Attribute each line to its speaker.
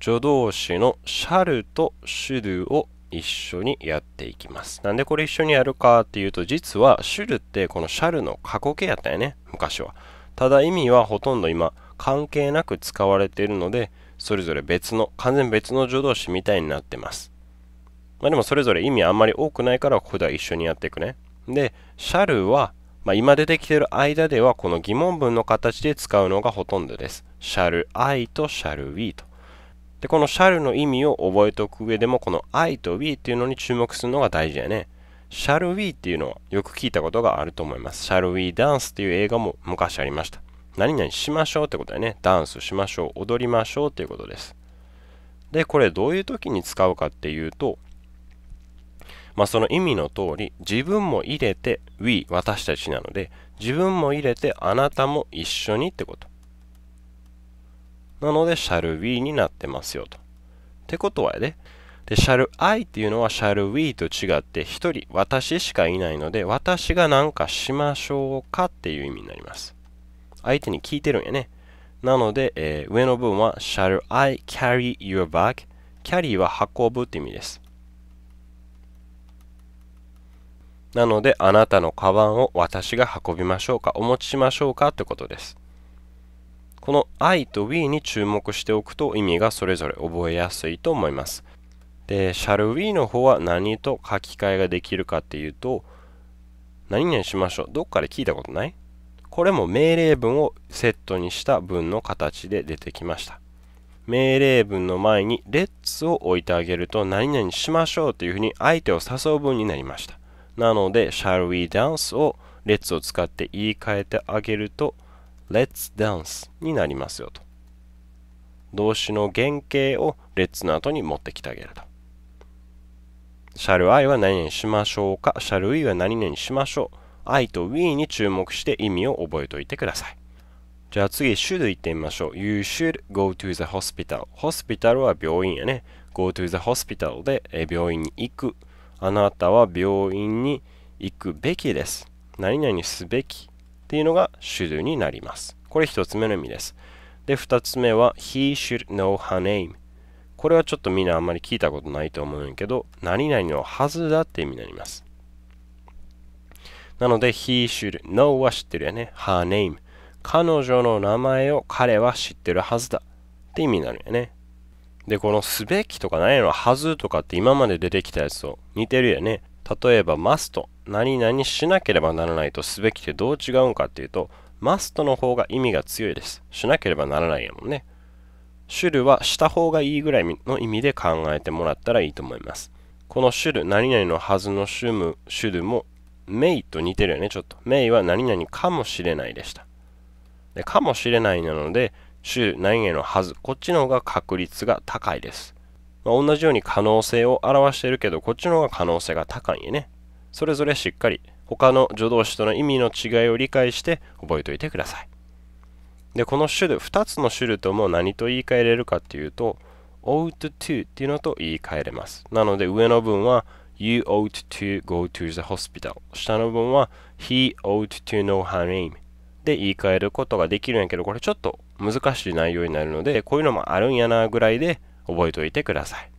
Speaker 1: 助動詞のシャルとシュルを一緒にやっていきます。なんでこれ一緒にやるかっていうと、実はシュルってこのシャルの過去形やったよね、昔は。ただ意味はほとんど今関係なく使われているので、それぞれ別の、完全別の助動詞みたいになってます。まあでもそれぞれ意味あんまり多くないから、ここでは一緒にやっていくね。で、シャルは、まあ、今出てきてる間ではこの疑問文の形で使うのがほとんどです。シャル I とシャル We と。で、このシャルの意味を覚えておく上でも、この I と We っていうのに注目するのが大事やね。s h a ウィ We っていうのはよく聞いたことがあると思います。s h a ウィ We Dance っていう映画も昔ありました。何々しましょうってことだよね。ダンスしましょう、踊りましょうっていうことです。で、これどういう時に使うかっていうと、まあ、その意味の通り、自分も入れて We、私たちなので、自分も入れてあなたも一緒にってこと。なので、shall we になってますよと。ってことはやで、shall I っていうのは shall we と違って一人私しかいないので私が何かしましょうかっていう意味になります。相手に聞いてるんやね。なので、えー、上の文は shall I carry your bag? キャリーは運ぶって意味です。なのであなたのカバンを私が運びましょうかお持ちしましょうかってことです。この I と We に注目しておくと意味がそれぞれ覚えやすいと思います。で、shall we の方は何と書き換えができるかっていうと、何々しましょう。どっかで聞いたことないこれも命令文をセットにした文の形で出てきました。命令文の前に Let's を置いてあげると何々しましょうというふうに相手を誘う文になりました。なので Shall we dance を Let's を使って言い換えてあげると Let's dance になりますよと。動詞の原型を Let's の後に持ってきてあげると。Shall I は何々しましょうか ?Shall we は何々しましょう ?I と We に注目して意味を覚えておいてください。じゃあ次、should 行ってみましょう。You should go to the hospital. hospital は病院やね。go to the hospital で病院に行く。あなたは病院に行くべきです。何々すべきっていうのが should になります。これ1つ目の意味です。で、2つ目は he should know her name。これはちょっとみんなあんまり聞いたことないと思うんやけど、何々のはずだって意味になります。なので、he should know は知ってるよね。her name。彼女の名前を彼は知ってるはずだって意味になるよね。で、このすべきとか何やのはずとかって今まで出てきたやつと似てるよね。例えば must 何々しなければならないとすべきってどう違うんかっていうと must の方が意味が強いです。しなければならないやもんね。種類はした方がいいぐらいの意味で考えてもらったらいいと思います。この種類、何々のはずの種類種もメイと似てるよね、ちょっと。メイは何々かもしれないでした。でかもしれないなので、種類、何々のはず、こっちの方が確率が高いです。まあ、同じように可能性を表しているけど、こっちの方が可能性が高いんやね。それぞれしっかり他の助動詞との意味の違いを理解して覚えておいてください。で、この種類、2つの種類とも何と言い換えれるかっていうと、ought to っていうのと言い換えれます。なので上の文は You ought to go to the hospital 下の文は He ought to know her name で言い換えることができるんやけどこれちょっと難しい内容になるのでこういうのもあるんやなぐらいで覚えておいてください。